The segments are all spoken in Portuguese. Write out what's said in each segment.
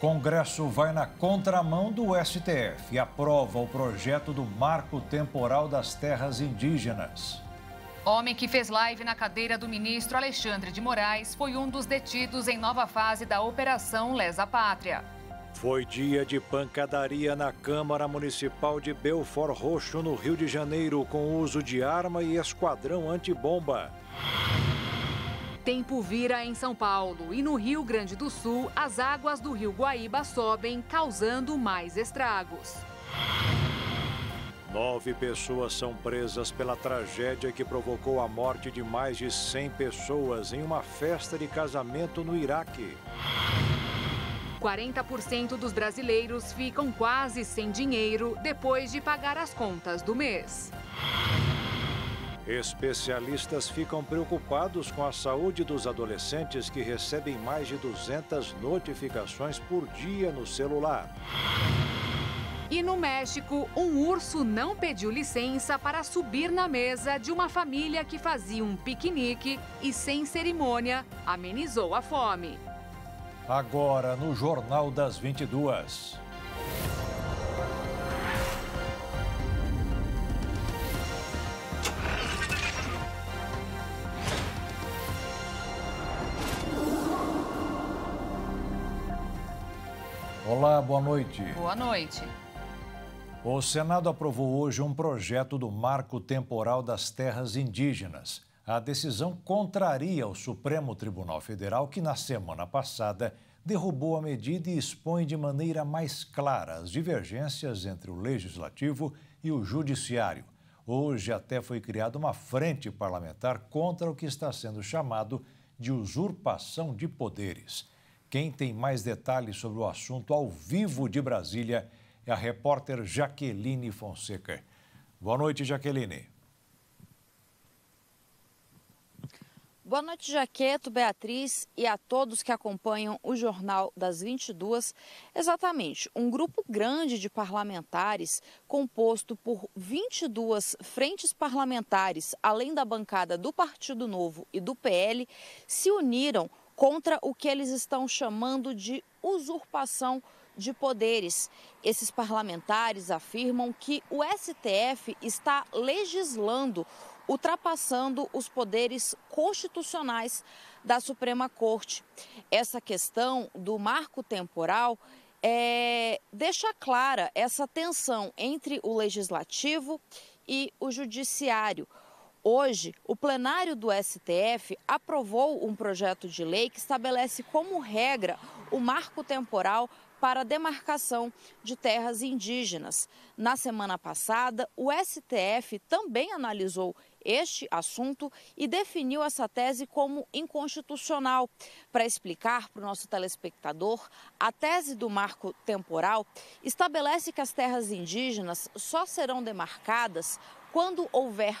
Congresso vai na contramão do STF e aprova o projeto do Marco Temporal das Terras Indígenas. Homem que fez live na cadeira do ministro Alexandre de Moraes foi um dos detidos em nova fase da Operação Lesa Pátria. Foi dia de pancadaria na Câmara Municipal de Belfort Roxo, no Rio de Janeiro, com uso de arma e esquadrão antibomba tempo vira em São Paulo e no Rio Grande do Sul, as águas do rio Guaíba sobem, causando mais estragos. Nove pessoas são presas pela tragédia que provocou a morte de mais de 100 pessoas em uma festa de casamento no Iraque. 40% dos brasileiros ficam quase sem dinheiro depois de pagar as contas do mês. Especialistas ficam preocupados com a saúde dos adolescentes que recebem mais de 200 notificações por dia no celular. E no México, um urso não pediu licença para subir na mesa de uma família que fazia um piquenique e, sem cerimônia, amenizou a fome. Agora no Jornal das 22. Olá, boa noite. Boa noite. O Senado aprovou hoje um projeto do Marco Temporal das Terras Indígenas. A decisão contraria o Supremo Tribunal Federal, que na semana passada derrubou a medida e expõe de maneira mais clara as divergências entre o Legislativo e o Judiciário. Hoje até foi criada uma frente parlamentar contra o que está sendo chamado de usurpação de poderes. Quem tem mais detalhes sobre o assunto ao vivo de Brasília é a repórter Jaqueline Fonseca. Boa noite, Jaqueline. Boa noite, Jaqueto, Beatriz e a todos que acompanham o Jornal das 22. Exatamente, um grupo grande de parlamentares, composto por 22 frentes parlamentares, além da bancada do Partido Novo e do PL, se uniram contra o que eles estão chamando de usurpação de poderes. Esses parlamentares afirmam que o STF está legislando, ultrapassando os poderes constitucionais da Suprema Corte. Essa questão do marco temporal é, deixa clara essa tensão entre o legislativo e o judiciário. Hoje, o plenário do STF aprovou um projeto de lei que estabelece como regra o marco temporal para a demarcação de terras indígenas. Na semana passada, o STF também analisou este assunto e definiu essa tese como inconstitucional. Para explicar para o nosso telespectador, a tese do marco temporal estabelece que as terras indígenas só serão demarcadas quando houver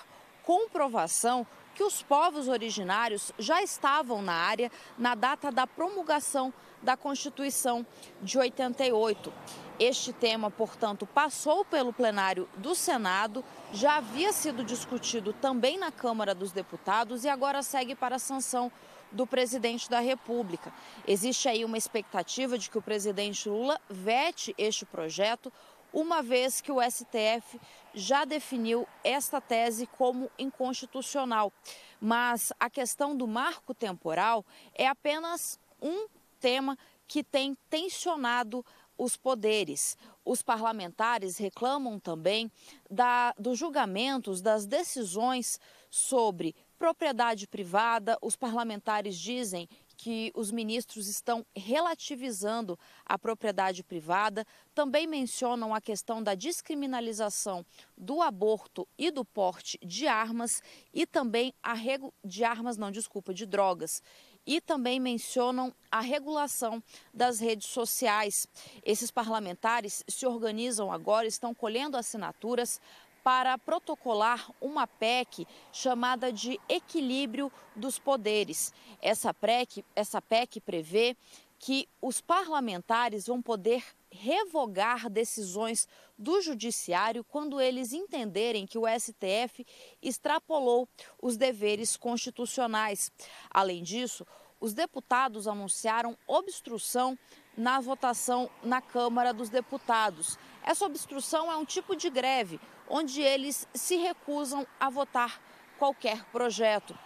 comprovação que os povos originários já estavam na área na data da promulgação da Constituição de 88. Este tema, portanto, passou pelo plenário do Senado, já havia sido discutido também na Câmara dos Deputados e agora segue para a sanção do presidente da República. Existe aí uma expectativa de que o presidente Lula vete este projeto, uma vez que o STF já definiu esta tese como inconstitucional. Mas a questão do marco temporal é apenas um tema que tem tensionado os poderes. Os parlamentares reclamam também da, dos julgamentos, das decisões sobre propriedade privada. Os parlamentares dizem que os ministros estão relativizando a propriedade privada, também mencionam a questão da descriminalização do aborto e do porte de armas e também a regu... de armas não, desculpa, de drogas. E também mencionam a regulação das redes sociais. Esses parlamentares se organizam agora, estão colhendo assinaturas para protocolar uma PEC chamada de Equilíbrio dos Poderes. Essa PEC, essa PEC prevê que os parlamentares vão poder revogar decisões do judiciário quando eles entenderem que o STF extrapolou os deveres constitucionais. Além disso, os deputados anunciaram obstrução na votação na Câmara dos Deputados. Essa obstrução é um tipo de greve onde eles se recusam a votar qualquer projeto.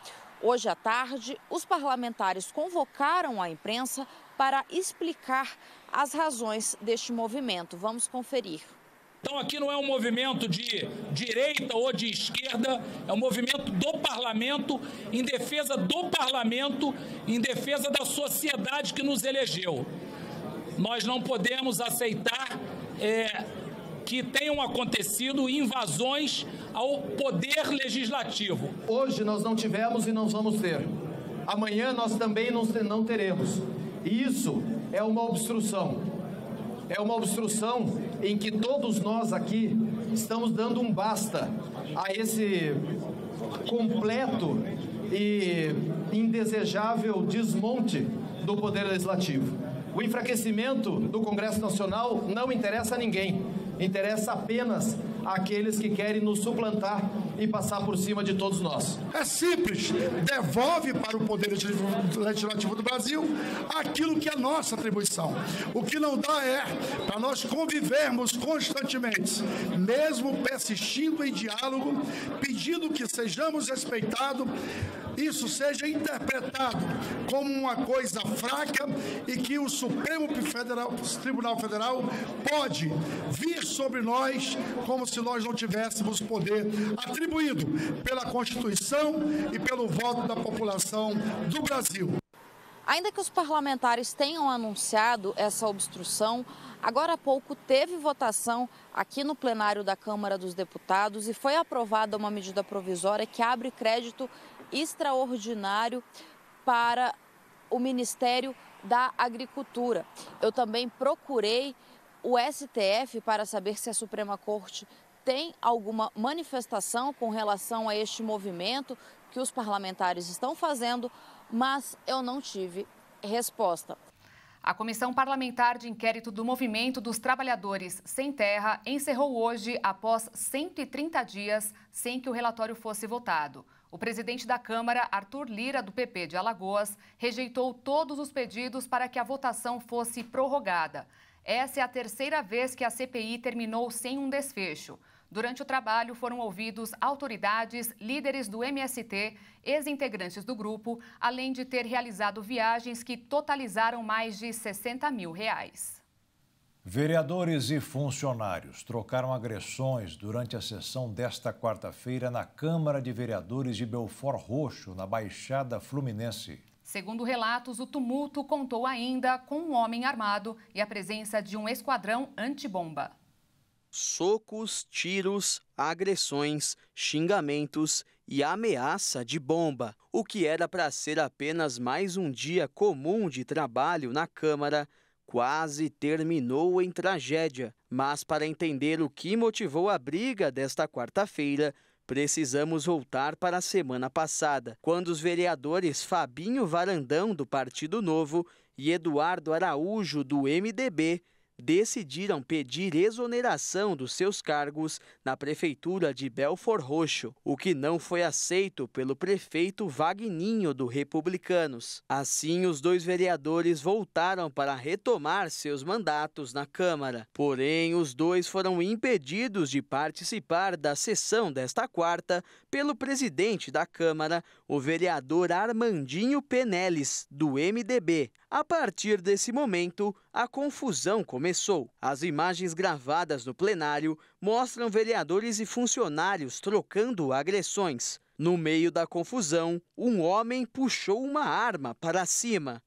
Hoje à tarde, os parlamentares convocaram a imprensa para explicar as razões deste movimento. Vamos conferir. Então aqui não é um movimento de direita ou de esquerda, é um movimento do parlamento, em defesa do parlamento, em defesa da sociedade que nos elegeu. Nós não podemos aceitar é, que tenham acontecido invasões ao poder legislativo. Hoje nós não tivemos e não vamos ter. Amanhã nós também não teremos. E isso é uma obstrução. É uma obstrução em que todos nós aqui estamos dando um basta a esse completo e indesejável desmonte do Poder Legislativo. O enfraquecimento do Congresso Nacional não interessa a ninguém interessa apenas aqueles que querem nos suplantar e passar por cima de todos nós. É simples, devolve para o Poder Legislativo do Brasil aquilo que é nossa atribuição. O que não dá é para nós convivermos constantemente, mesmo persistindo em diálogo, pedindo que sejamos respeitados, isso seja interpretado como uma coisa fraca e que o Supremo Federal, Tribunal Federal pode vir sobre nós como se nós não tivéssemos poder atribuído pela Constituição e pelo voto da população do Brasil. Ainda que os parlamentares tenham anunciado essa obstrução, agora há pouco teve votação aqui no plenário da Câmara dos Deputados e foi aprovada uma medida provisória que abre crédito extraordinário para o Ministério da Agricultura. Eu também procurei o STF para saber se a Suprema Corte tem alguma manifestação com relação a este movimento que os parlamentares estão fazendo, mas eu não tive resposta. A Comissão Parlamentar de Inquérito do Movimento dos Trabalhadores Sem Terra encerrou hoje, após 130 dias, sem que o relatório fosse votado. O presidente da Câmara, Arthur Lira, do PP de Alagoas, rejeitou todos os pedidos para que a votação fosse prorrogada. Essa é a terceira vez que a CPI terminou sem um desfecho. Durante o trabalho foram ouvidos autoridades, líderes do MST, ex-integrantes do grupo, além de ter realizado viagens que totalizaram mais de 60 mil reais. Vereadores e funcionários trocaram agressões durante a sessão desta quarta-feira na Câmara de Vereadores de Belfort Roxo, na Baixada Fluminense. Segundo relatos, o tumulto contou ainda com um homem armado e a presença de um esquadrão antibomba socos, tiros, agressões, xingamentos e ameaça de bomba. O que era para ser apenas mais um dia comum de trabalho na Câmara quase terminou em tragédia. Mas para entender o que motivou a briga desta quarta-feira, Precisamos voltar para a semana passada, quando os vereadores Fabinho Varandão, do Partido Novo, e Eduardo Araújo, do MDB, decidiram pedir exoneração dos seus cargos na prefeitura de Belfort Roxo, o que não foi aceito pelo prefeito Vagninho do Republicanos. Assim, os dois vereadores voltaram para retomar seus mandatos na Câmara. Porém, os dois foram impedidos de participar da sessão desta quarta pelo presidente da Câmara, o vereador Armandinho Penelis, do MDB. A partir desse momento, a confusão começou. As imagens gravadas no plenário mostram vereadores e funcionários trocando agressões. No meio da confusão, um homem puxou uma arma para cima.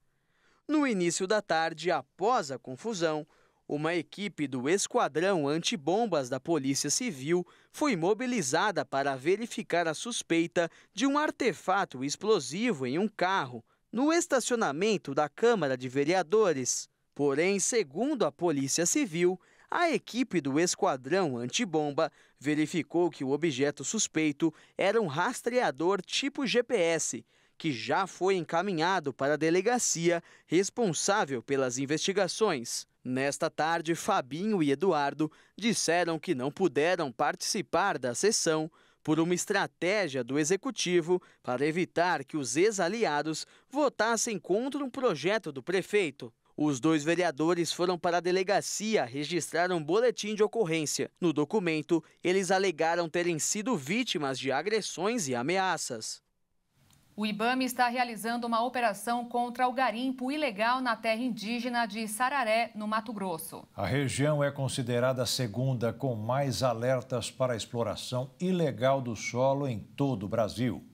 No início da tarde, após a confusão, uma equipe do Esquadrão Antibombas da Polícia Civil foi mobilizada para verificar a suspeita de um artefato explosivo em um carro no estacionamento da Câmara de Vereadores. Porém, segundo a Polícia Civil, a equipe do Esquadrão Antibomba verificou que o objeto suspeito era um rastreador tipo GPS, que já foi encaminhado para a delegacia responsável pelas investigações. Nesta tarde, Fabinho e Eduardo disseram que não puderam participar da sessão por uma estratégia do executivo para evitar que os ex-aliados votassem contra um projeto do prefeito. Os dois vereadores foram para a delegacia registrar um boletim de ocorrência. No documento, eles alegaram terem sido vítimas de agressões e ameaças. O IBAMA está realizando uma operação contra o garimpo ilegal na terra indígena de Sararé, no Mato Grosso. A região é considerada a segunda com mais alertas para a exploração ilegal do solo em todo o Brasil.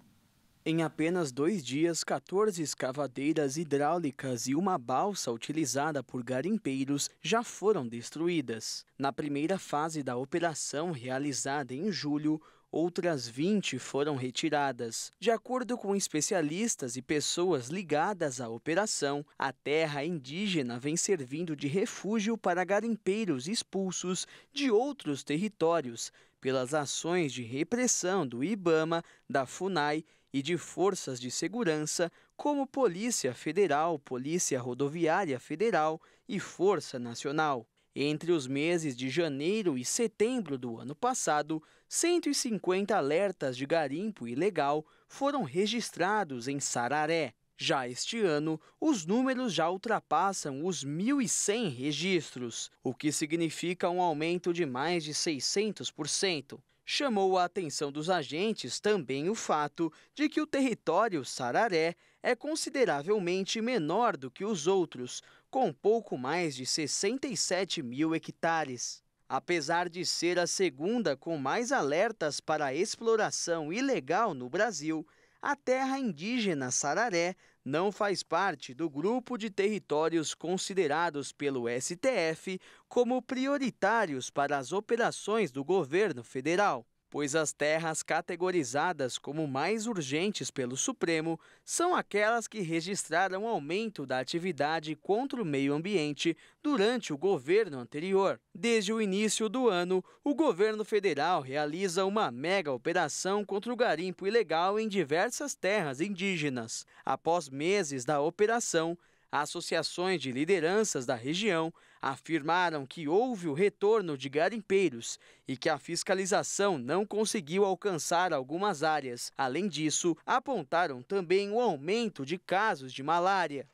Em apenas dois dias, 14 escavadeiras hidráulicas e uma balsa utilizada por garimpeiros já foram destruídas. Na primeira fase da operação, realizada em julho, outras 20 foram retiradas. De acordo com especialistas e pessoas ligadas à operação, a terra indígena vem servindo de refúgio para garimpeiros expulsos de outros territórios pelas ações de repressão do Ibama, da FUNAI e de forças de segurança, como Polícia Federal, Polícia Rodoviária Federal e Força Nacional. Entre os meses de janeiro e setembro do ano passado, 150 alertas de garimpo ilegal foram registrados em Sararé. Já este ano, os números já ultrapassam os 1.100 registros, o que significa um aumento de mais de 600%. Chamou a atenção dos agentes também o fato de que o território Sararé é consideravelmente menor do que os outros, com pouco mais de 67 mil hectares. Apesar de ser a segunda com mais alertas para exploração ilegal no Brasil, a terra indígena Sararé não faz parte do grupo de territórios considerados pelo STF como prioritários para as operações do governo federal pois as terras categorizadas como mais urgentes pelo Supremo são aquelas que registraram aumento da atividade contra o meio ambiente durante o governo anterior. Desde o início do ano, o governo federal realiza uma mega operação contra o garimpo ilegal em diversas terras indígenas. Após meses da operação, associações de lideranças da região afirmaram que houve o retorno de garimpeiros e que a fiscalização não conseguiu alcançar algumas áreas. Além disso, apontaram também o aumento de casos de malária.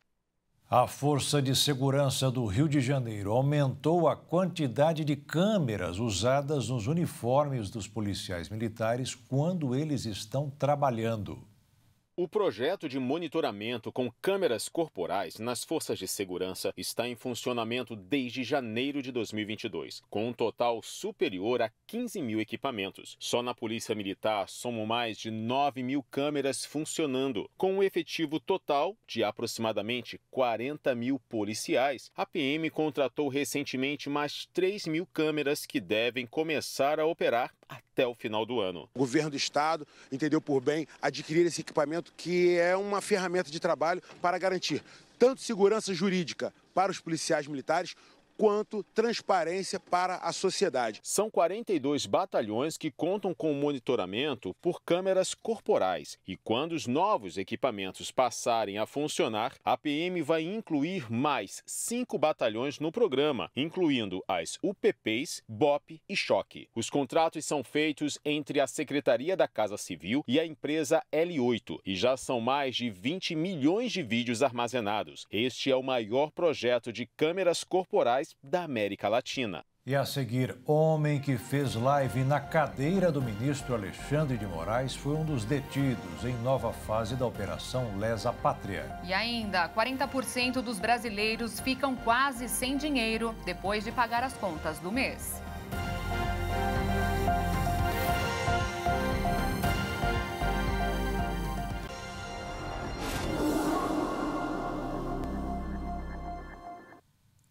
A Força de Segurança do Rio de Janeiro aumentou a quantidade de câmeras usadas nos uniformes dos policiais militares quando eles estão trabalhando. O projeto de monitoramento com câmeras corporais nas forças de segurança está em funcionamento desde janeiro de 2022, com um total superior a 15 mil equipamentos. Só na Polícia Militar somam mais de 9 mil câmeras funcionando, com um efetivo total de aproximadamente 40 mil policiais. A PM contratou recentemente mais 3 mil câmeras que devem começar a operar até o final do ano. O governo do estado entendeu por bem adquirir esse equipamento que é uma ferramenta de trabalho para garantir tanto segurança jurídica para os policiais militares quanto transparência para a sociedade. São 42 batalhões que contam com monitoramento por câmeras corporais. E quando os novos equipamentos passarem a funcionar, a PM vai incluir mais cinco batalhões no programa, incluindo as UPPs, BOP e Choque. Os contratos são feitos entre a Secretaria da Casa Civil e a empresa L8 e já são mais de 20 milhões de vídeos armazenados. Este é o maior projeto de câmeras corporais da América Latina. E a seguir, homem que fez live na cadeira do ministro Alexandre de Moraes foi um dos detidos em nova fase da Operação Lesa Pátria. E ainda, 40% dos brasileiros ficam quase sem dinheiro depois de pagar as contas do mês.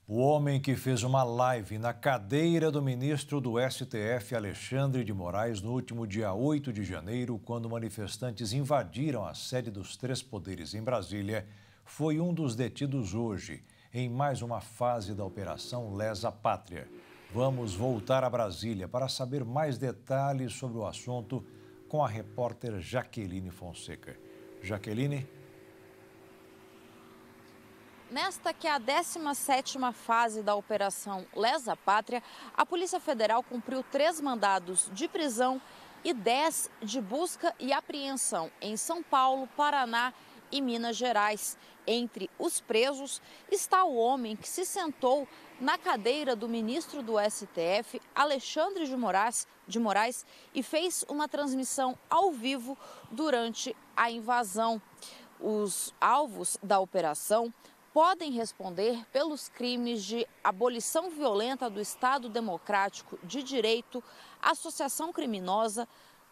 O homem que fez uma live na cadeira do ministro do STF, Alexandre de Moraes, no último dia 8 de janeiro, quando manifestantes invadiram a sede dos três poderes em Brasília, foi um dos detidos hoje, em mais uma fase da Operação Lesa Pátria. Vamos voltar a Brasília para saber mais detalhes sobre o assunto com a repórter Jaqueline Fonseca. Jaqueline. Nesta que é a 17ª fase da operação Lesa Pátria, a Polícia Federal cumpriu três mandados de prisão e 10 de busca e apreensão em São Paulo, Paraná e Minas Gerais. Entre os presos está o homem que se sentou na cadeira do ministro do STF, Alexandre de Moraes, de Moraes e fez uma transmissão ao vivo durante a invasão. Os alvos da operação podem responder pelos crimes de abolição violenta do Estado Democrático de Direito, associação criminosa,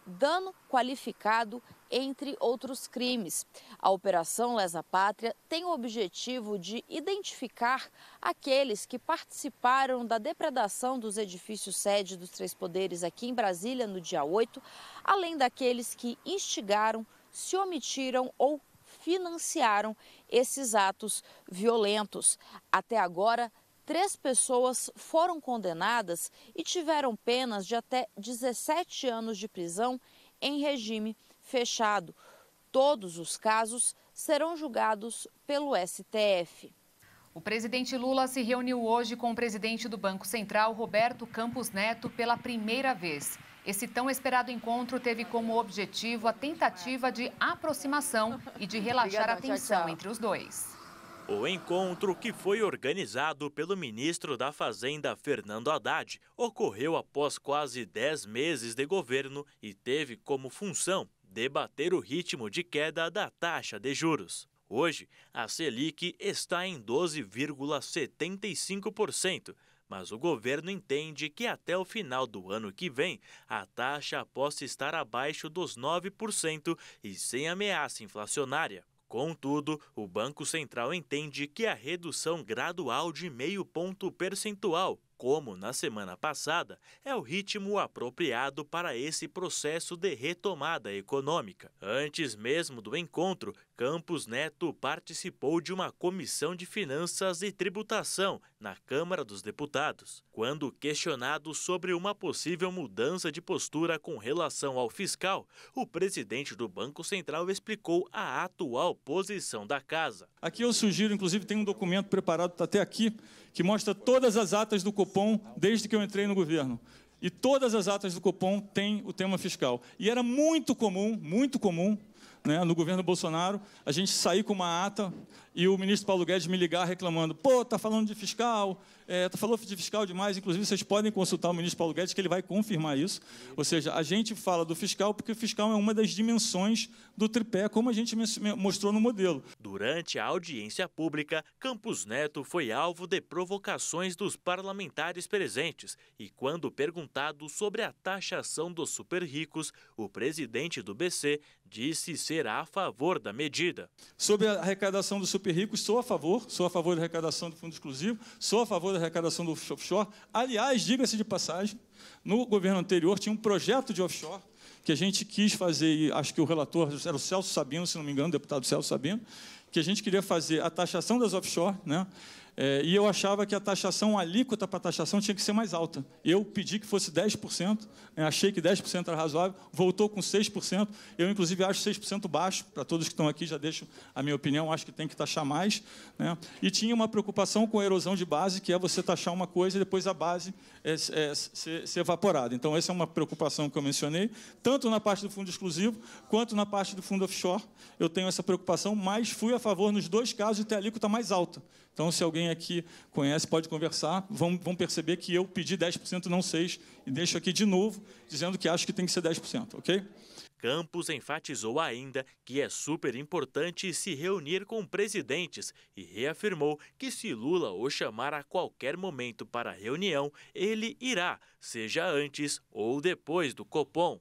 dano qualificado, entre outros crimes. A Operação Lesa Pátria tem o objetivo de identificar aqueles que participaram da depredação dos edifícios sede dos Três Poderes aqui em Brasília no dia 8, além daqueles que instigaram, se omitiram ou financiaram esses atos violentos. Até agora, três pessoas foram condenadas e tiveram penas de até 17 anos de prisão em regime fechado. Todos os casos serão julgados pelo STF. O presidente Lula se reuniu hoje com o presidente do Banco Central, Roberto Campos Neto, pela primeira vez. Esse tão esperado encontro teve como objetivo a tentativa de aproximação e de relaxar a tensão entre os dois. O encontro, que foi organizado pelo ministro da Fazenda, Fernando Haddad, ocorreu após quase 10 meses de governo e teve como função debater o ritmo de queda da taxa de juros. Hoje, a Selic está em 12,75%, mas o governo entende que até o final do ano que vem a taxa possa estar abaixo dos 9% e sem ameaça inflacionária. Contudo, o Banco Central entende que a redução gradual de meio ponto percentual como na semana passada, é o ritmo apropriado para esse processo de retomada econômica. Antes mesmo do encontro, Campos Neto participou de uma comissão de finanças e tributação na Câmara dos Deputados. Quando questionado sobre uma possível mudança de postura com relação ao fiscal, o presidente do Banco Central explicou a atual posição da casa. Aqui eu sugiro, inclusive, tem um documento preparado, está até aqui que mostra todas as atas do Copom desde que eu entrei no governo. E todas as atas do Copom têm o tema fiscal. E era muito comum, muito comum, né, no governo Bolsonaro, a gente sair com uma ata e o ministro Paulo Guedes me ligar reclamando: pô, tá falando de fiscal, é, tá falando de fiscal demais. Inclusive, vocês podem consultar o ministro Paulo Guedes, que ele vai confirmar isso. Ou seja, a gente fala do fiscal porque o fiscal é uma das dimensões do tripé, como a gente mostrou no modelo. Durante a audiência pública, Campos Neto foi alvo de provocações dos parlamentares presentes e, quando perguntado sobre a taxação dos super ricos, o presidente do BC disse ser a favor da medida. Sobre a arrecadação dos super ricos, sou a favor, sou a favor da arrecadação do fundo exclusivo, sou a favor da arrecadação do offshore. Aliás, diga-se de passagem, no governo anterior tinha um projeto de offshore que a gente quis fazer, e acho que o relator era o Celso Sabino, se não me engano, o deputado Celso Sabino, que a gente queria fazer a taxação das offshore, né? É, e eu achava que a taxação, a alíquota para a taxação tinha que ser mais alta. Eu pedi que fosse 10%, né, achei que 10% era razoável, voltou com 6%. Eu, inclusive, acho 6% baixo, para todos que estão aqui, já deixo a minha opinião, acho que tem que taxar mais. Né? E tinha uma preocupação com a erosão de base, que é você taxar uma coisa e depois a base é, é, ser, evaporada. Então, essa é uma preocupação que eu mencionei, tanto na parte do fundo exclusivo quanto na parte do fundo offshore. Eu tenho essa preocupação, mas fui a favor nos dois casos de ter a alíquota mais alta. Então, se alguém aqui conhece, pode conversar. Vão, vão perceber que eu pedi 10%, não 6%, e deixo aqui de novo, dizendo que acho que tem que ser 10%, ok? Campos enfatizou ainda que é super importante se reunir com presidentes e reafirmou que se Lula o chamar a qualquer momento para a reunião, ele irá, seja antes ou depois do Copom.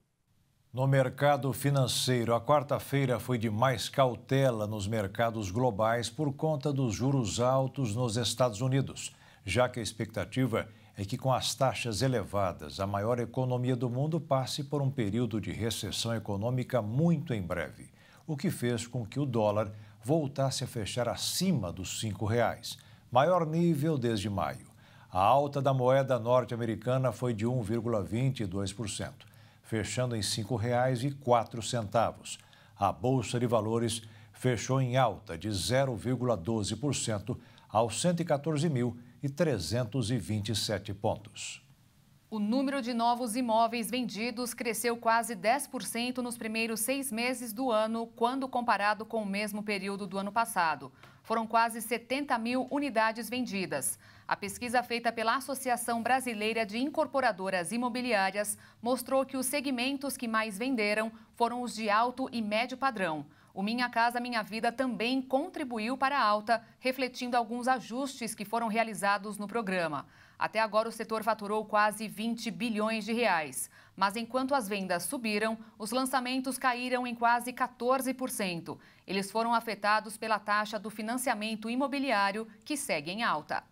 No mercado financeiro, a quarta-feira foi de mais cautela nos mercados globais por conta dos juros altos nos Estados Unidos, já que a expectativa é que, com as taxas elevadas, a maior economia do mundo passe por um período de recessão econômica muito em breve, o que fez com que o dólar voltasse a fechar acima dos R$ 5,00, maior nível desde maio. A alta da moeda norte-americana foi de 1,22% fechando em R$ 5,04. A Bolsa de Valores fechou em alta de 0,12% aos 114.327 pontos. O número de novos imóveis vendidos cresceu quase 10% nos primeiros seis meses do ano, quando comparado com o mesmo período do ano passado. Foram quase 70 mil unidades vendidas. A pesquisa feita pela Associação Brasileira de Incorporadoras Imobiliárias mostrou que os segmentos que mais venderam foram os de alto e médio padrão. O Minha Casa Minha Vida também contribuiu para a alta, refletindo alguns ajustes que foram realizados no programa. Até agora, o setor faturou quase 20 bilhões de reais. Mas enquanto as vendas subiram, os lançamentos caíram em quase 14%. Eles foram afetados pela taxa do financiamento imobiliário, que segue em alta.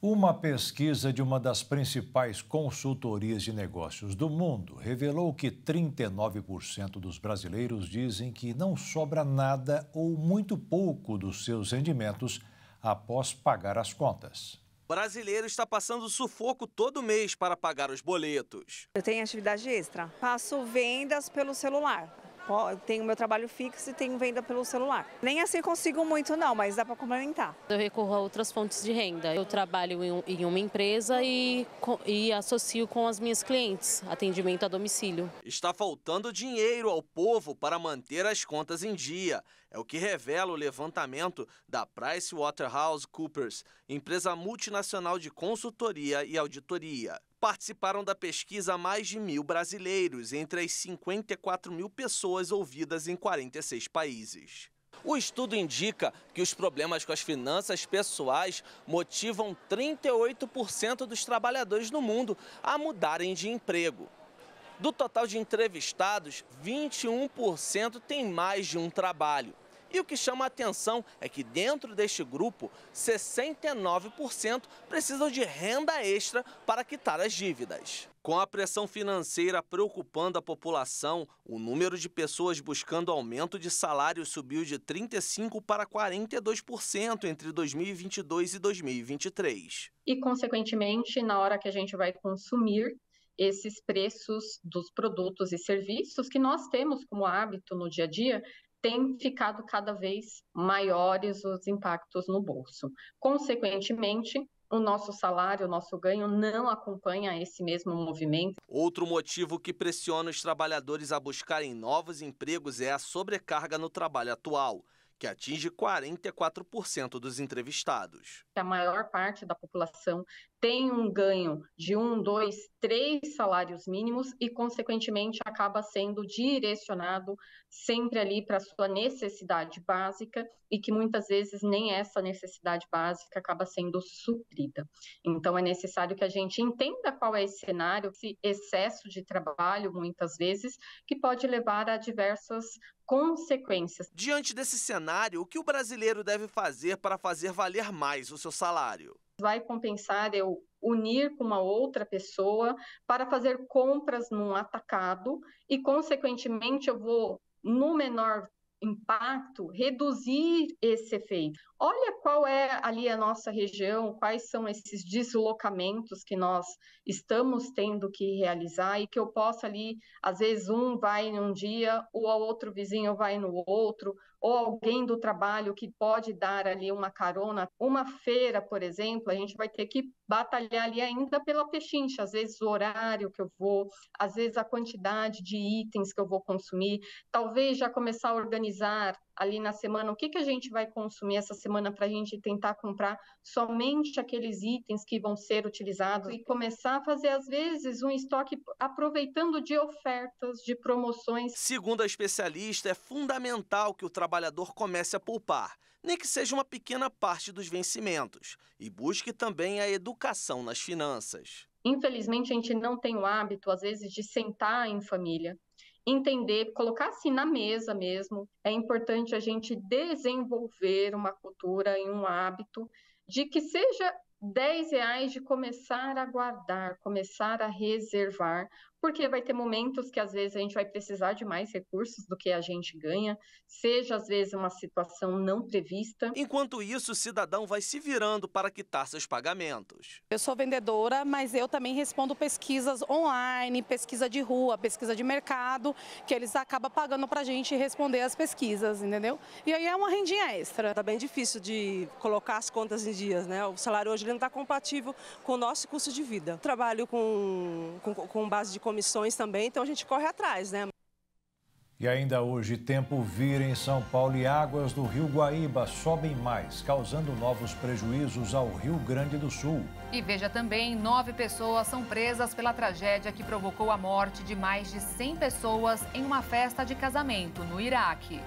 Uma pesquisa de uma das principais consultorias de negócios do mundo revelou que 39% dos brasileiros dizem que não sobra nada ou muito pouco dos seus rendimentos após pagar as contas brasileiro está passando sufoco todo mês para pagar os boletos. Eu tenho atividade extra. passo vendas pelo celular. Tenho meu trabalho fixo e tenho venda pelo celular. Nem assim consigo muito não, mas dá para complementar. Eu recorro a outras fontes de renda. Eu trabalho em, uma empresa e, e associo com as minhas clientes, atendimento a domicílio. Está faltando dinheiro ao povo para manter as contas em dia. É o que revela o levantamento da PricewaterhouseCoopers, empresa multinacional de consultoria e auditoria participaram da pesquisa mais de mil brasileiros, entre as 54 mil pessoas ouvidas em 46 países. O estudo indica que os problemas com as finanças pessoais motivam 38% dos trabalhadores no mundo a mudarem de emprego. Do total de entrevistados, 21% tem mais de um trabalho. E o que chama a atenção é que dentro deste grupo, 69% precisam de renda extra para quitar as dívidas. Com a pressão financeira preocupando a população, o número de pessoas buscando aumento de salário subiu de 35% para 42% entre 2022 e 2023. E, consequentemente, na hora que a gente vai consumir esses preços dos produtos e serviços que nós temos como hábito no dia a dia, tem ficado cada vez maiores os impactos no bolso. Consequentemente, o nosso salário, o nosso ganho não acompanha esse mesmo movimento. Outro motivo que pressiona os trabalhadores a buscarem novos empregos é a sobrecarga no trabalho atual, que atinge 44% dos entrevistados. A maior parte da população tem um ganho de um, dois, três salários mínimos e, consequentemente, acaba sendo direcionado sempre ali para a sua necessidade básica e que muitas vezes nem essa necessidade básica acaba sendo suprida. Então, é necessário que a gente entenda qual é esse cenário, esse excesso de trabalho, muitas vezes, que pode levar a diversas consequências. Diante desse cenário, o que o brasileiro deve fazer para fazer valer mais o seu salário? Vai compensar eu unir com uma outra pessoa para fazer compras num atacado e, consequentemente, eu vou, no menor impacto, reduzir esse efeito. Olha qual é ali a nossa região, quais são esses deslocamentos que nós estamos tendo que realizar e que eu possa ali, às vezes um vai num dia dia, o outro vizinho vai no outro, ou alguém do trabalho que pode dar ali uma carona. Uma feira, por exemplo, a gente vai ter que batalhar ali ainda pela pechincha, às vezes o horário que eu vou, às vezes a quantidade de itens que eu vou consumir, talvez já começar a organizar ali na semana, o que, que a gente vai consumir essa semana para a gente tentar comprar somente aqueles itens que vão ser utilizados e começar a fazer, às vezes, um estoque aproveitando de ofertas, de promoções. Segundo a especialista, é fundamental que o trabalhador comece a poupar, nem que seja uma pequena parte dos vencimentos, e busque também a educação nas finanças. Infelizmente, a gente não tem o hábito, às vezes, de sentar em família entender, colocar assim na mesa mesmo. É importante a gente desenvolver uma cultura e um hábito de que seja 10 reais de começar a guardar, começar a reservar, porque vai ter momentos que às vezes a gente vai precisar de mais recursos do que a gente ganha, seja às vezes uma situação não prevista. Enquanto isso, o cidadão vai se virando para quitar seus pagamentos. Eu sou vendedora, mas eu também respondo pesquisas online, pesquisa de rua, pesquisa de mercado, que eles acabam pagando para a gente responder as pesquisas, entendeu? E aí é uma rendinha extra. Tá bem difícil de colocar as contas em dias, né? O salário hoje não está compatível com o nosso custo de vida. trabalho com, com, com base de comissões também, então a gente corre atrás, né? E ainda hoje, tempo vira em São Paulo e águas do rio Guaíba sobem mais, causando novos prejuízos ao Rio Grande do Sul. E veja também: nove pessoas são presas pela tragédia que provocou a morte de mais de 100 pessoas em uma festa de casamento no Iraque.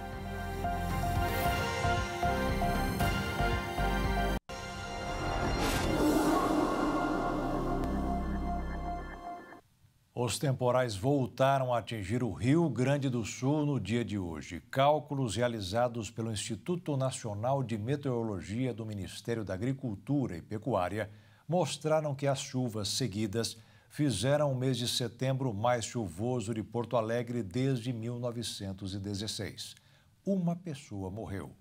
Os temporais voltaram a atingir o Rio Grande do Sul no dia de hoje. Cálculos realizados pelo Instituto Nacional de Meteorologia do Ministério da Agricultura e Pecuária mostraram que as chuvas seguidas fizeram o mês de setembro mais chuvoso de Porto Alegre desde 1916. Uma pessoa morreu.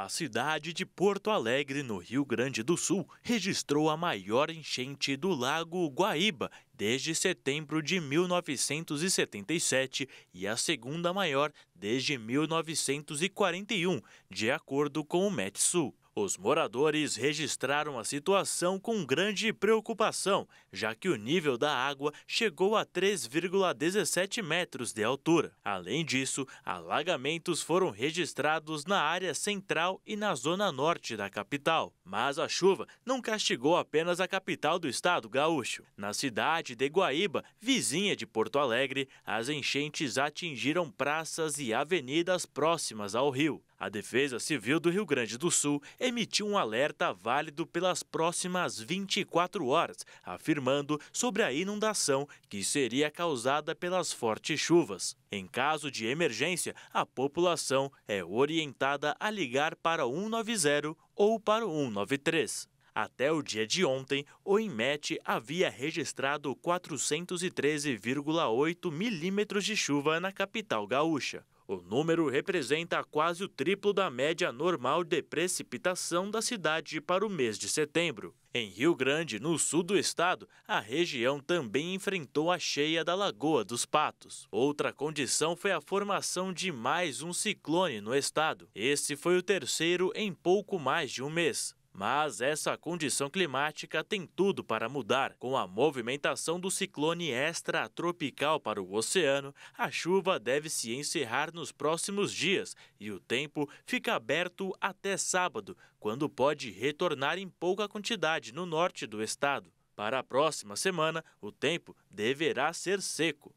A cidade de Porto Alegre, no Rio Grande do Sul, registrou a maior enchente do Lago Guaíba desde setembro de 1977 e a segunda maior desde 1941, de acordo com o Metsul. Os moradores registraram a situação com grande preocupação, já que o nível da água chegou a 3,17 metros de altura. Além disso, alagamentos foram registrados na área central e na zona norte da capital. Mas a chuva não castigou apenas a capital do estado gaúcho. Na cidade de Guaíba, vizinha de Porto Alegre, as enchentes atingiram praças e avenidas próximas ao rio. A Defesa Civil do Rio Grande do Sul emitiu um alerta válido pelas próximas 24 horas, afirmando sobre a inundação que seria causada pelas fortes chuvas. Em caso de emergência, a população é orientada a ligar para o 190 ou para o 193. Até o dia de ontem, o IMET havia registrado 413,8 milímetros de chuva na capital gaúcha. O número representa quase o triplo da média normal de precipitação da cidade para o mês de setembro. Em Rio Grande, no sul do estado, a região também enfrentou a cheia da Lagoa dos Patos. Outra condição foi a formação de mais um ciclone no estado. Esse foi o terceiro em pouco mais de um mês. Mas essa condição climática tem tudo para mudar. Com a movimentação do ciclone extratropical para o oceano, a chuva deve se encerrar nos próximos dias e o tempo fica aberto até sábado, quando pode retornar em pouca quantidade no norte do estado. Para a próxima semana, o tempo deverá ser seco.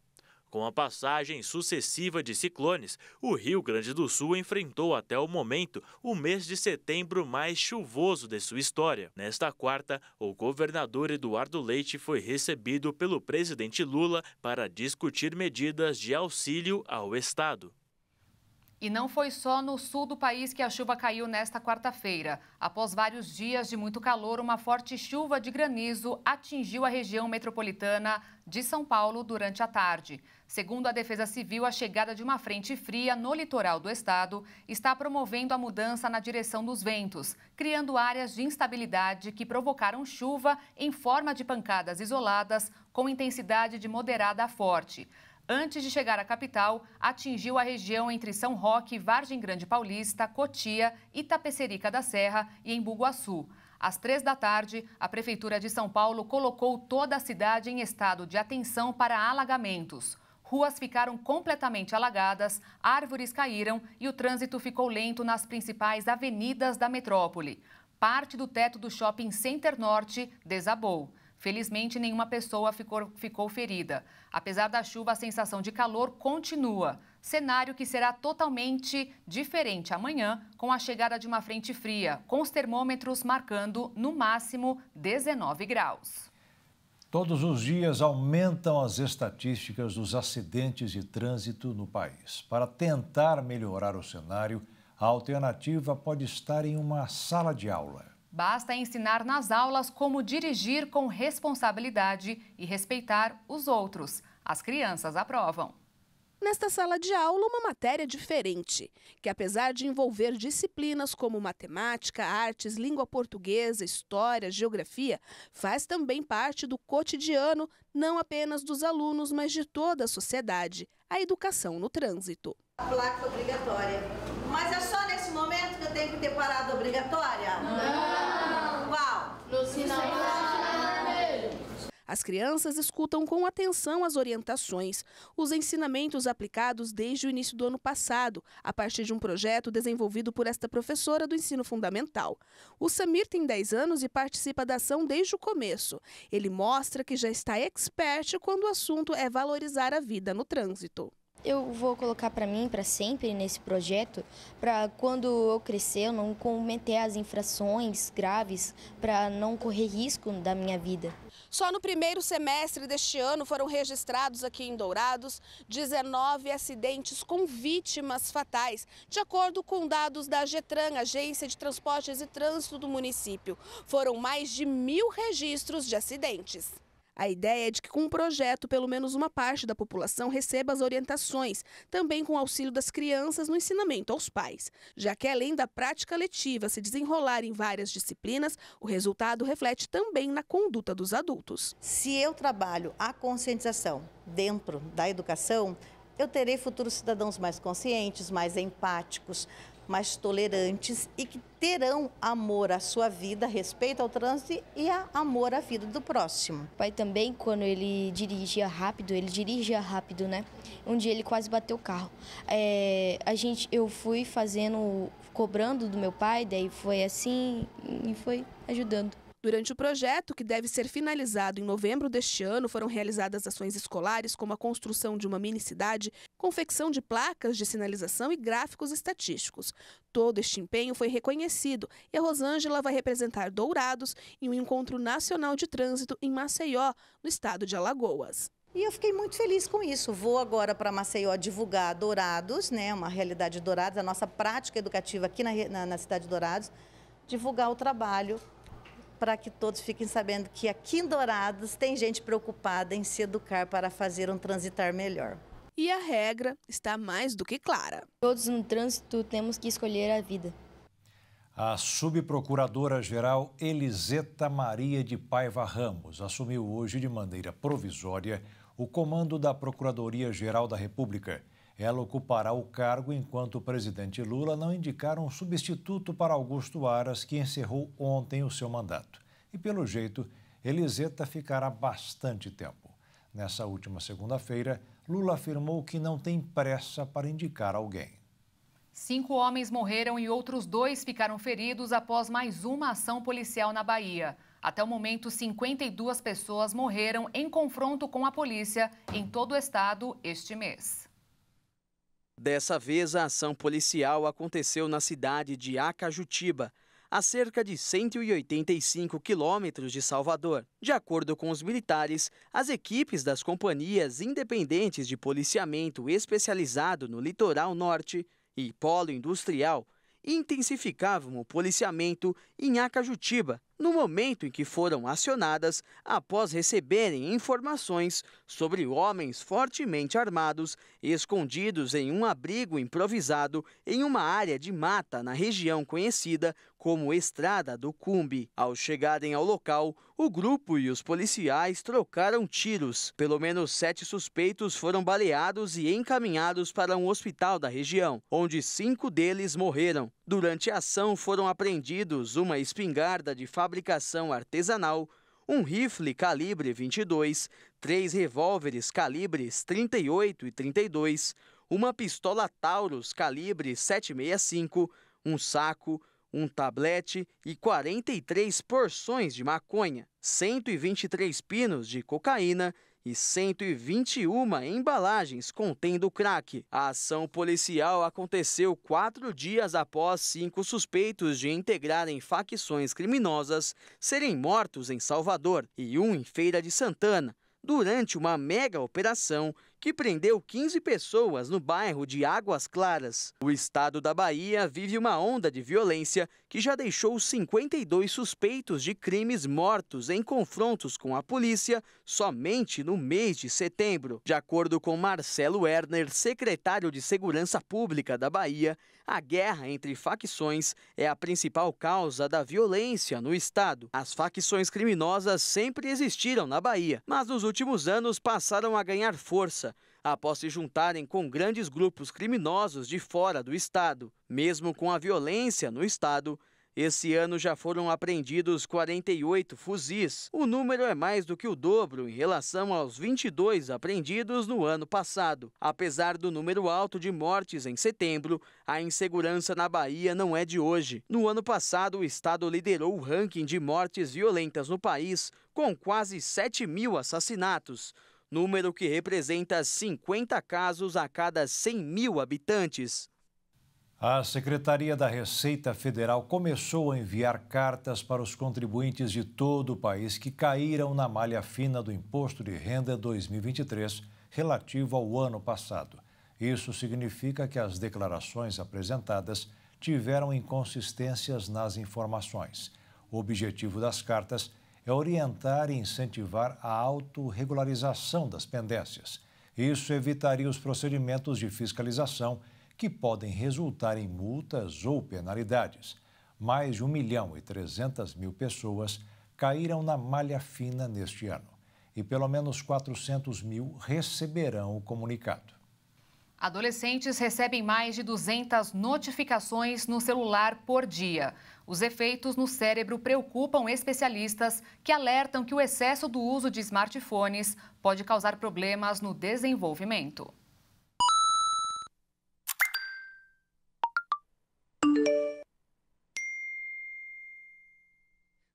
Com a passagem sucessiva de ciclones, o Rio Grande do Sul enfrentou até o momento o mês de setembro mais chuvoso de sua história. Nesta quarta, o governador Eduardo Leite foi recebido pelo presidente Lula para discutir medidas de auxílio ao Estado. E não foi só no sul do país que a chuva caiu nesta quarta-feira. Após vários dias de muito calor, uma forte chuva de granizo atingiu a região metropolitana de São Paulo durante a tarde. Segundo a Defesa Civil, a chegada de uma frente fria no litoral do estado está promovendo a mudança na direção dos ventos, criando áreas de instabilidade que provocaram chuva em forma de pancadas isoladas com intensidade de moderada a forte antes de chegar à capital, atingiu a região entre São Roque, Vargem Grande Paulista, Cotia, Itapecerica da Serra e Embu-Guaçu. Às três da tarde, a Prefeitura de São Paulo colocou toda a cidade em estado de atenção para alagamentos. Ruas ficaram completamente alagadas, árvores caíram e o trânsito ficou lento nas principais avenidas da metrópole. Parte do teto do shopping Center Norte desabou. Felizmente, nenhuma pessoa ficou, ficou ferida. Apesar da chuva, a sensação de calor continua. Cenário que será totalmente diferente amanhã, com a chegada de uma frente fria, com os termômetros marcando no máximo 19 graus. Todos os dias aumentam as estatísticas dos acidentes de trânsito no país. Para tentar melhorar o cenário, a alternativa pode estar em uma sala de aula. Basta ensinar nas aulas como dirigir com responsabilidade e respeitar os outros. As crianças aprovam. Nesta sala de aula, uma matéria diferente, que apesar de envolver disciplinas como matemática, artes, língua portuguesa, história, geografia, faz também parte do cotidiano, não apenas dos alunos, mas de toda a sociedade, a educação no trânsito. A placa obrigatória. Mas é só nesse momento que eu tenho que ter parada obrigatória? Não. As crianças escutam com atenção as orientações, os ensinamentos aplicados desde o início do ano passado, a partir de um projeto desenvolvido por esta professora do ensino fundamental. O Samir tem 10 anos e participa da ação desde o começo. Ele mostra que já está expert quando o assunto é valorizar a vida no trânsito. Eu vou colocar para mim, para sempre, nesse projeto, para quando eu crescer eu não cometer as infrações graves, para não correr risco da minha vida. Só no primeiro semestre deste ano foram registrados aqui em Dourados 19 acidentes com vítimas fatais, de acordo com dados da Getran, Agência de Transportes e Trânsito do município. Foram mais de mil registros de acidentes. A ideia é de que, com o um projeto, pelo menos uma parte da população receba as orientações, também com auxílio das crianças no ensinamento aos pais. Já que, além da prática letiva se desenrolar em várias disciplinas, o resultado reflete também na conduta dos adultos. Se eu trabalho a conscientização dentro da educação, eu terei futuros cidadãos mais conscientes, mais empáticos, mais tolerantes e que terão amor à sua vida, respeito ao trânsito e a amor à vida do próximo. O pai também, quando ele dirigia rápido, ele dirigia rápido, né? Um dia ele quase bateu o carro. É, a gente, eu fui fazendo, cobrando do meu pai, daí foi assim e foi ajudando. Durante o projeto, que deve ser finalizado em novembro deste ano, foram realizadas ações escolares, como a construção de uma mini-cidade, confecção de placas de sinalização e gráficos estatísticos. Todo este empenho foi reconhecido e a Rosângela vai representar Dourados em um encontro nacional de trânsito em Maceió, no estado de Alagoas. E eu fiquei muito feliz com isso. Vou agora para Maceió divulgar Dourados, né, uma realidade Dourados, a nossa prática educativa aqui na, na, na cidade de Dourados, divulgar o trabalho para que todos fiquem sabendo que aqui em Dourados tem gente preocupada em se educar para fazer um transitar melhor. E a regra está mais do que clara. Todos no trânsito temos que escolher a vida. A subprocuradora-geral Eliseta Maria de Paiva Ramos assumiu hoje de maneira provisória o comando da Procuradoria-Geral da República. Ela ocupará o cargo enquanto o presidente Lula não indicar um substituto para Augusto Aras, que encerrou ontem o seu mandato. E, pelo jeito, Eliseta ficará bastante tempo. Nessa última segunda-feira, Lula afirmou que não tem pressa para indicar alguém. Cinco homens morreram e outros dois ficaram feridos após mais uma ação policial na Bahia. Até o momento, 52 pessoas morreram em confronto com a polícia em todo o estado este mês. Dessa vez, a ação policial aconteceu na cidade de Acajutiba, a cerca de 185 quilômetros de Salvador. De acordo com os militares, as equipes das companhias independentes de policiamento especializado no litoral norte e polo industrial intensificavam o policiamento em Acajutiba, no momento em que foram acionadas após receberem informações sobre homens fortemente armados escondidos em um abrigo improvisado em uma área de mata na região conhecida como Estrada do Cumbi. Ao chegarem ao local, o grupo e os policiais trocaram tiros. Pelo menos sete suspeitos foram baleados e encaminhados para um hospital da região, onde cinco deles morreram. Durante a ação foram apreendidos uma espingarda de fabricação artesanal, um rifle calibre 22, três revólveres calibres 38 e 32, uma pistola Taurus calibre 765, um saco, um tablete e 43 porções de maconha, 123 pinos de cocaína e 121 embalagens contendo crack. A ação policial aconteceu quatro dias após cinco suspeitos de integrarem facções criminosas serem mortos em Salvador e um em Feira de Santana, durante uma mega operação que prendeu 15 pessoas no bairro de Águas Claras. O estado da Bahia vive uma onda de violência que já deixou 52 suspeitos de crimes mortos em confrontos com a polícia somente no mês de setembro. De acordo com Marcelo Erner, secretário de Segurança Pública da Bahia, a guerra entre facções é a principal causa da violência no estado. As facções criminosas sempre existiram na Bahia, mas nos últimos anos passaram a ganhar força após se juntarem com grandes grupos criminosos de fora do estado. Mesmo com a violência no estado, esse ano já foram apreendidos 48 fuzis. O número é mais do que o dobro em relação aos 22 apreendidos no ano passado. Apesar do número alto de mortes em setembro, a insegurança na Bahia não é de hoje. No ano passado, o estado liderou o ranking de mortes violentas no país, com quase 7 mil assassinatos número que representa 50 casos a cada 100 mil habitantes. A Secretaria da Receita Federal começou a enviar cartas para os contribuintes de todo o país que caíram na malha fina do Imposto de Renda 2023 relativo ao ano passado. Isso significa que as declarações apresentadas tiveram inconsistências nas informações. O objetivo das cartas é orientar e incentivar a autorregularização das pendências. Isso evitaria os procedimentos de fiscalização que podem resultar em multas ou penalidades. Mais de 1 milhão e 300 mil pessoas caíram na malha fina neste ano e pelo menos 400 mil receberão o comunicado. Adolescentes recebem mais de 200 notificações no celular por dia. Os efeitos no cérebro preocupam especialistas que alertam que o excesso do uso de smartphones pode causar problemas no desenvolvimento.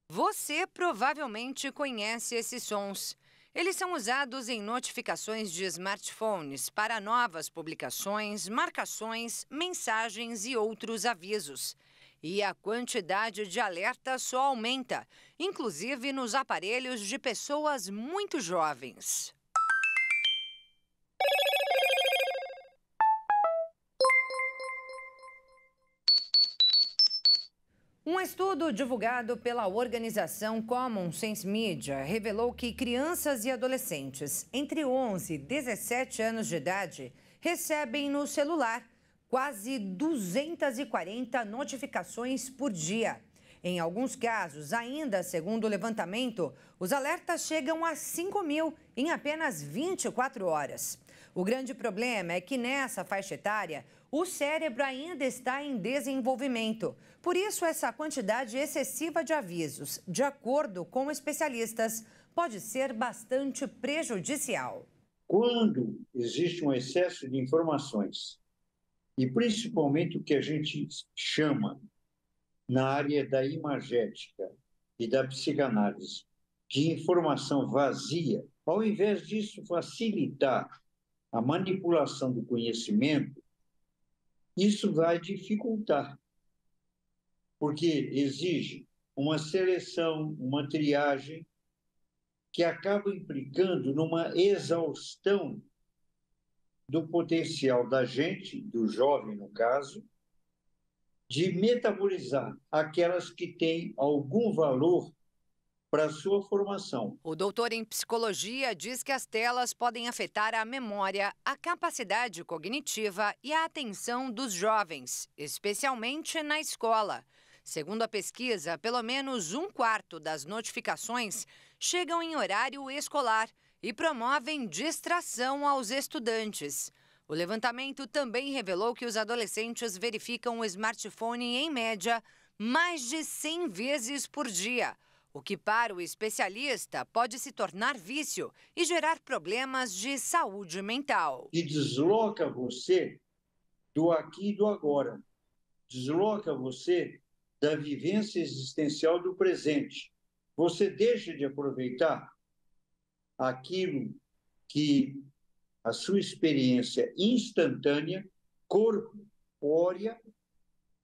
Você provavelmente conhece esses sons. Eles são usados em notificações de smartphones para novas publicações, marcações, mensagens e outros avisos. E a quantidade de alertas só aumenta, inclusive nos aparelhos de pessoas muito jovens. Um estudo divulgado pela organização Common Sense Media revelou que crianças e adolescentes entre 11 e 17 anos de idade recebem no celular quase 240 notificações por dia. Em alguns casos, ainda segundo o levantamento, os alertas chegam a 5 mil em apenas 24 horas. O grande problema é que nessa faixa etária, o cérebro ainda está em desenvolvimento. Por isso, essa quantidade excessiva de avisos, de acordo com especialistas, pode ser bastante prejudicial. Quando existe um excesso de informações, e principalmente o que a gente chama na área da imagética e da psicanálise de informação vazia, ao invés disso facilitar a manipulação do conhecimento, isso vai dificultar, porque exige uma seleção, uma triagem, que acaba implicando numa exaustão do potencial da gente, do jovem no caso, de metabolizar aquelas que têm algum valor para sua formação. O doutor em psicologia diz que as telas podem afetar a memória, a capacidade cognitiva e a atenção dos jovens, especialmente na escola. Segundo a pesquisa, pelo menos um quarto das notificações chegam em horário escolar e promovem distração aos estudantes. O levantamento também revelou que os adolescentes verificam o smartphone em média mais de 100 vezes por dia o que para o especialista pode se tornar vício e gerar problemas de saúde mental. E desloca você do aqui e do agora. Desloca você da vivência existencial do presente. Você deixa de aproveitar aquilo que a sua experiência instantânea, corpórea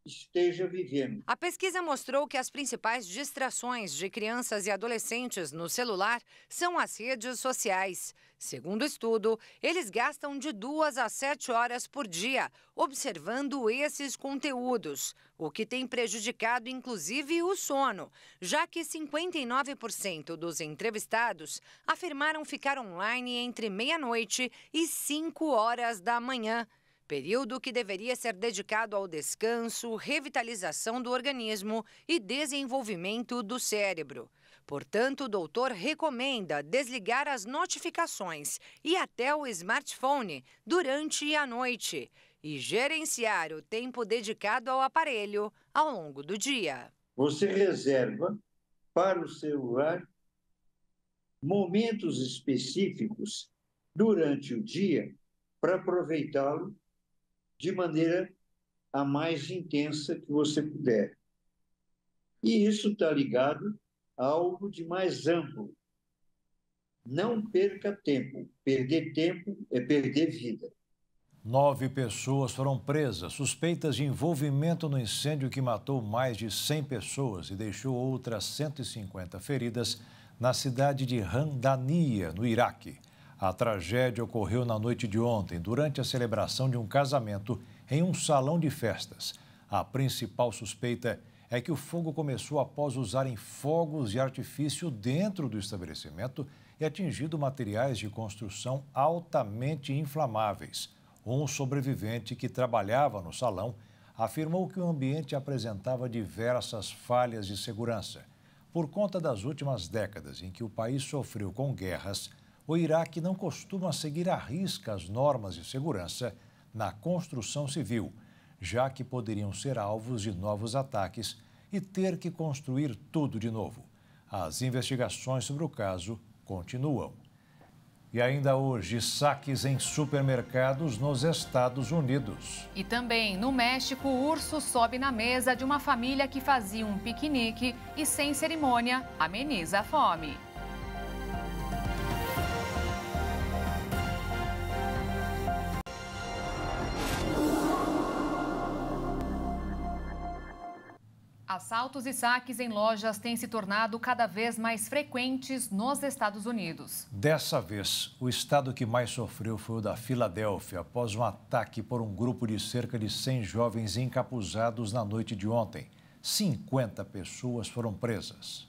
esteja vivendo. A pesquisa mostrou que as principais distrações de crianças e adolescentes no celular são as redes sociais. Segundo o estudo, eles gastam de duas a sete horas por dia observando esses conteúdos, o que tem prejudicado inclusive o sono, já que 59% dos entrevistados afirmaram ficar online entre meia-noite e 5 horas da manhã período que deveria ser dedicado ao descanso, revitalização do organismo e desenvolvimento do cérebro. Portanto, o doutor recomenda desligar as notificações e até o smartphone durante a noite e gerenciar o tempo dedicado ao aparelho ao longo do dia. Você reserva para o celular momentos específicos durante o dia para aproveitá-lo de maneira a mais intensa que você puder. E isso está ligado a algo de mais amplo. Não perca tempo. Perder tempo é perder vida. Nove pessoas foram presas, suspeitas de envolvimento no incêndio que matou mais de 100 pessoas e deixou outras 150 feridas na cidade de Randania, no Iraque. A tragédia ocorreu na noite de ontem, durante a celebração de um casamento em um salão de festas. A principal suspeita é que o fogo começou após usarem fogos de artifício dentro do estabelecimento e atingido materiais de construção altamente inflamáveis. Um sobrevivente que trabalhava no salão afirmou que o ambiente apresentava diversas falhas de segurança. Por conta das últimas décadas em que o país sofreu com guerras, o Iraque não costuma seguir à risca as normas de segurança na construção civil, já que poderiam ser alvos de novos ataques e ter que construir tudo de novo. As investigações sobre o caso continuam. E ainda hoje, saques em supermercados nos Estados Unidos. E também no México, o urso sobe na mesa de uma família que fazia um piquenique e, sem cerimônia, ameniza a fome. Assaltos e saques em lojas têm se tornado cada vez mais frequentes nos Estados Unidos. Dessa vez, o estado que mais sofreu foi o da Filadélfia, após um ataque por um grupo de cerca de 100 jovens encapuzados na noite de ontem. 50 pessoas foram presas.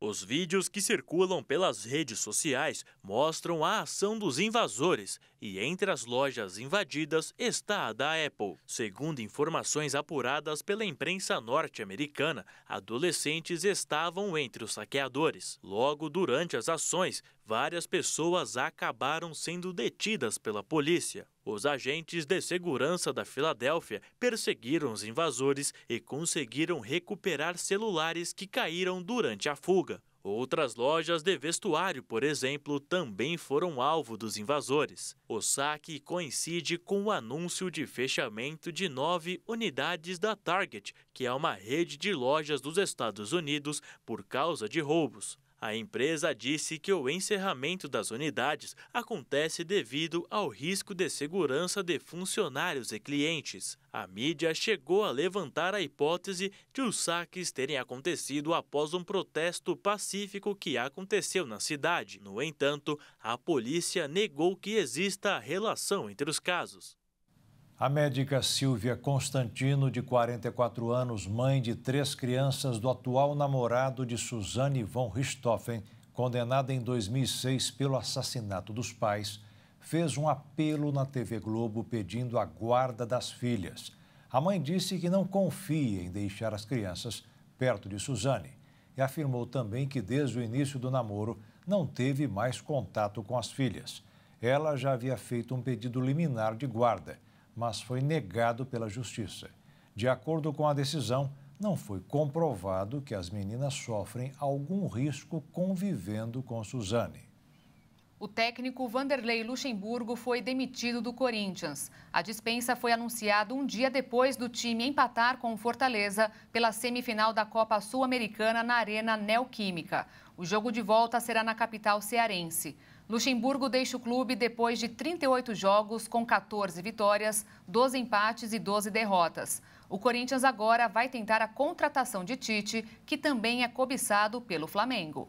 Os vídeos que circulam pelas redes sociais mostram a ação dos invasores e entre as lojas invadidas está a da Apple. Segundo informações apuradas pela imprensa norte-americana, adolescentes estavam entre os saqueadores. Logo durante as ações, várias pessoas acabaram sendo detidas pela polícia. Os agentes de segurança da Filadélfia perseguiram os invasores e conseguiram recuperar celulares que caíram durante a fuga. Outras lojas de vestuário, por exemplo, também foram alvo dos invasores. O saque coincide com o anúncio de fechamento de nove unidades da Target, que é uma rede de lojas dos Estados Unidos, por causa de roubos. A empresa disse que o encerramento das unidades acontece devido ao risco de segurança de funcionários e clientes. A mídia chegou a levantar a hipótese de os saques terem acontecido após um protesto pacífico que aconteceu na cidade. No entanto, a polícia negou que exista relação entre os casos. A médica Silvia Constantino, de 44 anos, mãe de três crianças do atual namorado de Suzane von Richthofen, condenada em 2006 pelo assassinato dos pais, fez um apelo na TV Globo pedindo a guarda das filhas. A mãe disse que não confia em deixar as crianças perto de Suzane e afirmou também que desde o início do namoro não teve mais contato com as filhas. Ela já havia feito um pedido liminar de guarda mas foi negado pela justiça. De acordo com a decisão, não foi comprovado que as meninas sofrem algum risco convivendo com Suzane. O técnico Vanderlei Luxemburgo foi demitido do Corinthians. A dispensa foi anunciada um dia depois do time empatar com o Fortaleza pela semifinal da Copa Sul-Americana na Arena Neoquímica. O jogo de volta será na capital cearense. Luxemburgo deixa o clube depois de 38 jogos com 14 vitórias, 12 empates e 12 derrotas. O Corinthians agora vai tentar a contratação de Tite, que também é cobiçado pelo Flamengo.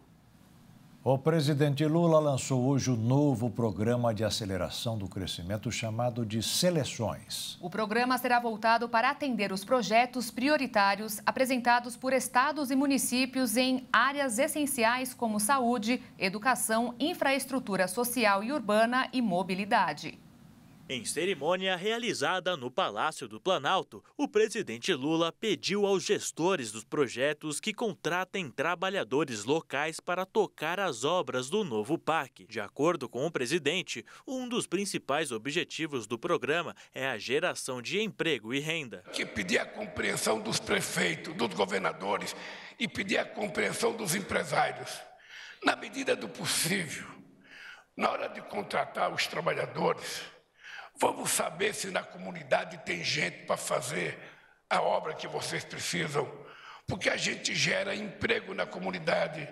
O presidente Lula lançou hoje o novo programa de aceleração do crescimento chamado de Seleções. O programa será voltado para atender os projetos prioritários apresentados por estados e municípios em áreas essenciais como saúde, educação, infraestrutura social e urbana e mobilidade. Em cerimônia realizada no Palácio do Planalto, o presidente Lula pediu aos gestores dos projetos que contratem trabalhadores locais para tocar as obras do novo parque. De acordo com o presidente, um dos principais objetivos do programa é a geração de emprego e renda. Que pedir a compreensão dos prefeitos, dos governadores e pedir a compreensão dos empresários. Na medida do possível, na hora de contratar os trabalhadores, Vamos saber se na comunidade tem gente para fazer a obra que vocês precisam, porque a gente gera emprego na comunidade,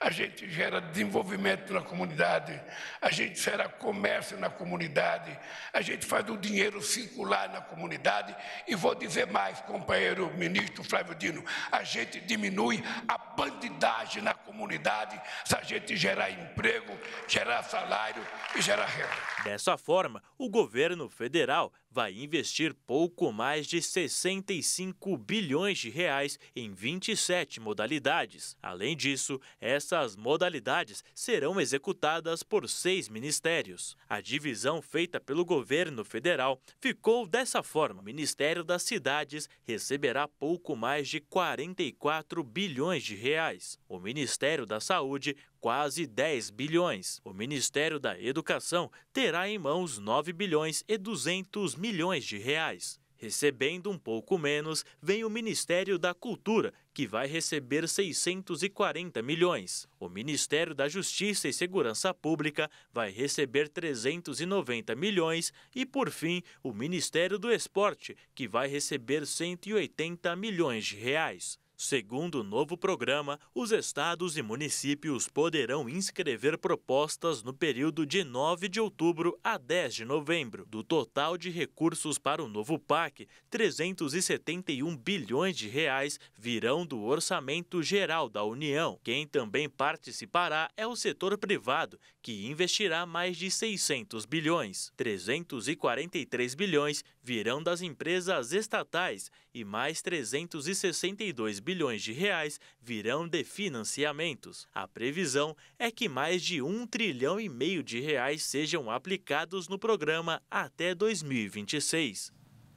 a gente gera desenvolvimento na comunidade, a gente gera comércio na comunidade, a gente faz o dinheiro circular na comunidade. E vou dizer mais, companheiro ministro Flávio Dino, a gente diminui a bandidagem na comunidade se a gente gerar emprego, gerar salário e gerar renda. Dessa forma, o governo federal vai investir pouco mais de 65 bilhões de reais em 27 modalidades. Além disso, essa essas modalidades serão executadas por seis ministérios. A divisão feita pelo governo federal ficou dessa forma: o Ministério das Cidades receberá pouco mais de 44 bilhões de reais. O Ministério da Saúde, quase 10 bilhões. O Ministério da Educação terá em mãos 9 bilhões e 200 milhões de reais. Recebendo um pouco menos, vem o Ministério da Cultura, que vai receber 640 milhões. O Ministério da Justiça e Segurança Pública vai receber 390 milhões e, por fim, o Ministério do Esporte, que vai receber 180 milhões de reais. Segundo o novo programa, os estados e municípios poderão inscrever propostas no período de 9 de outubro a 10 de novembro. Do total de recursos para o novo PAC, 371 bilhões de reais virão do Orçamento Geral da União. Quem também participará é o setor privado, que investirá mais de 600 bilhões. 343 bilhões virão das empresas estatais e mais 362 bilhões de reais virão de financiamentos. A previsão é que mais de um trilhão e meio de reais sejam aplicados no programa até 2026.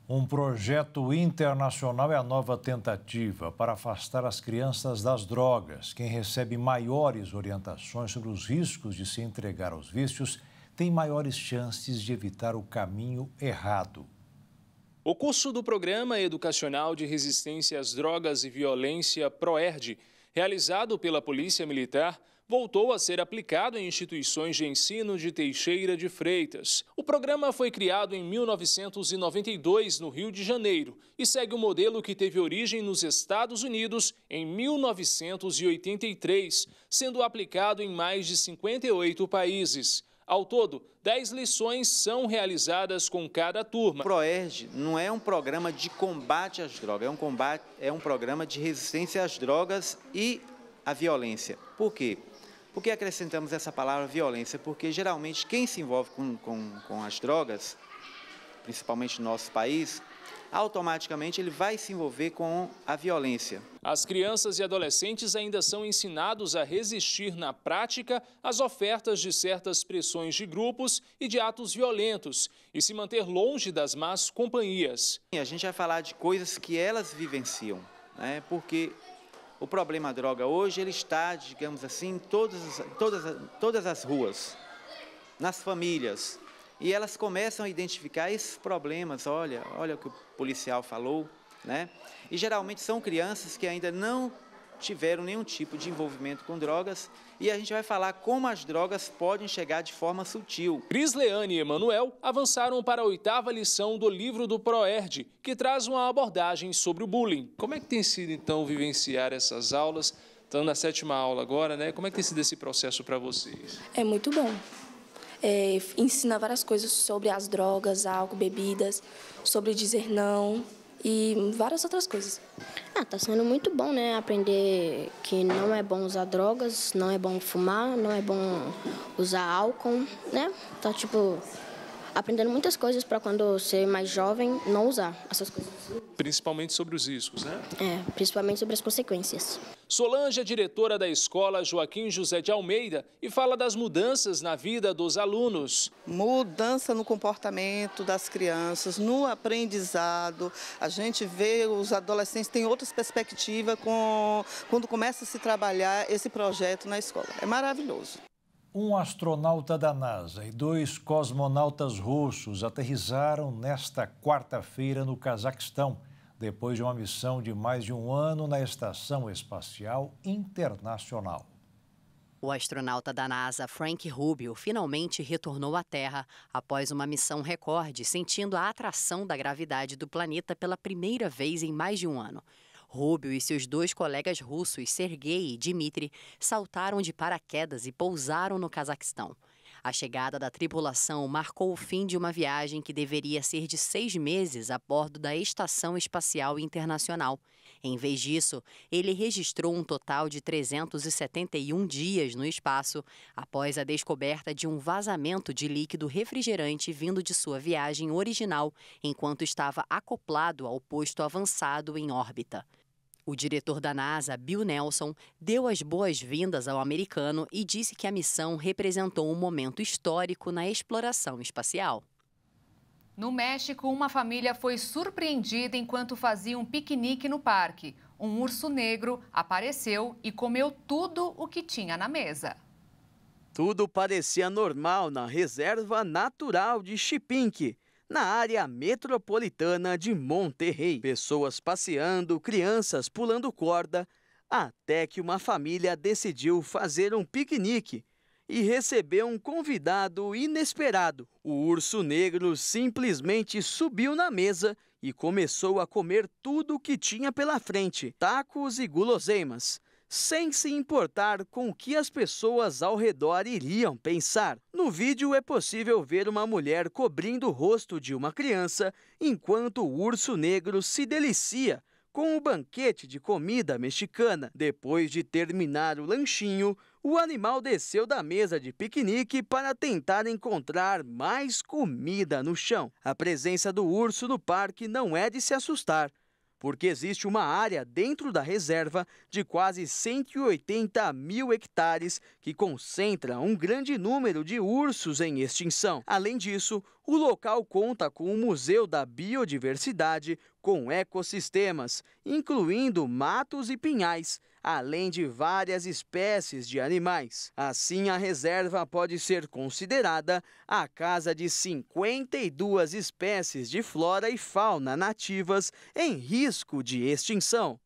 Um projeto internacional é a nova tentativa para afastar as crianças das drogas. Quem recebe maiores orientações sobre os riscos de se entregar aos vícios tem maiores chances de evitar o caminho errado. O curso do Programa Educacional de Resistência às Drogas e Violência PROERD, realizado pela Polícia Militar, voltou a ser aplicado em instituições de ensino de Teixeira de Freitas. O programa foi criado em 1992, no Rio de Janeiro, e segue o um modelo que teve origem nos Estados Unidos em 1983, sendo aplicado em mais de 58 países. Ao todo, 10 lições são realizadas com cada turma. O PROERD não é um programa de combate às drogas, é um, combate, é um programa de resistência às drogas e à violência. Por quê? Por que acrescentamos essa palavra violência? Porque geralmente quem se envolve com, com, com as drogas, principalmente no nosso país, automaticamente ele vai se envolver com a violência. As crianças e adolescentes ainda são ensinados a resistir na prática às ofertas de certas pressões de grupos e de atos violentos e se manter longe das más companhias. A gente vai falar de coisas que elas vivenciam, né? porque o problema droga hoje ele está, digamos assim, em todas, todas, todas as ruas, nas famílias. E elas começam a identificar esses problemas. Olha, olha o que policial falou, né? E geralmente são crianças que ainda não tiveram nenhum tipo de envolvimento com drogas e a gente vai falar como as drogas podem chegar de forma sutil. Cris Leane e Emanuel avançaram para a oitava lição do livro do Proerd, que traz uma abordagem sobre o bullying. Como é que tem sido então vivenciar essas aulas? Estão na sétima aula agora, né? Como é que tem sido esse processo para vocês? É muito bom é, ensina várias coisas sobre as drogas, álcool, bebidas, sobre dizer não e várias outras coisas. Ah, tá sendo muito bom, né? Aprender que não é bom usar drogas, não é bom fumar, não é bom usar álcool, né? Tá tipo aprendendo muitas coisas para quando ser mais jovem não usar essas coisas. Principalmente sobre os riscos, né? É, principalmente sobre as consequências. Solange é diretora da escola Joaquim José de Almeida e fala das mudanças na vida dos alunos. Mudança no comportamento das crianças, no aprendizado. A gente vê os adolescentes têm outras perspectivas com, quando começa a se trabalhar esse projeto na escola. É maravilhoso. Um astronauta da NASA e dois cosmonautas russos aterrizaram nesta quarta-feira no Cazaquistão, depois de uma missão de mais de um ano na Estação Espacial Internacional. O astronauta da NASA Frank Rubio finalmente retornou à Terra após uma missão recorde, sentindo a atração da gravidade do planeta pela primeira vez em mais de um ano. Rubio e seus dois colegas russos, Sergei e Dmitry, saltaram de paraquedas e pousaram no Cazaquistão. A chegada da tripulação marcou o fim de uma viagem que deveria ser de seis meses a bordo da Estação Espacial Internacional. Em vez disso, ele registrou um total de 371 dias no espaço após a descoberta de um vazamento de líquido refrigerante vindo de sua viagem original enquanto estava acoplado ao posto avançado em órbita. O diretor da NASA, Bill Nelson, deu as boas-vindas ao americano e disse que a missão representou um momento histórico na exploração espacial. No México, uma família foi surpreendida enquanto fazia um piquenique no parque. Um urso negro apareceu e comeu tudo o que tinha na mesa. Tudo parecia normal na reserva natural de Chipinque, na área metropolitana de Monterrey. Pessoas passeando, crianças pulando corda, até que uma família decidiu fazer um piquenique e recebeu um convidado inesperado. O urso negro simplesmente subiu na mesa e começou a comer tudo o que tinha pela frente: tacos e guloseimas sem se importar com o que as pessoas ao redor iriam pensar. No vídeo é possível ver uma mulher cobrindo o rosto de uma criança enquanto o urso negro se delicia com o banquete de comida mexicana. Depois de terminar o lanchinho, o animal desceu da mesa de piquenique para tentar encontrar mais comida no chão. A presença do urso no parque não é de se assustar porque existe uma área dentro da reserva de quase 180 mil hectares que concentra um grande número de ursos em extinção. Além disso, o local conta com o Museu da Biodiversidade, com ecossistemas, incluindo matos e pinhais, além de várias espécies de animais. Assim, a reserva pode ser considerada a casa de 52 espécies de flora e fauna nativas em risco de extinção.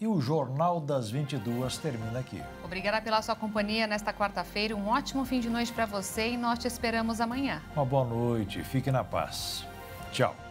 E o Jornal das 22 termina aqui. Obrigada pela sua companhia nesta quarta-feira. Um ótimo fim de noite para você e nós te esperamos amanhã. Uma boa noite. Fique na paz. Tchau.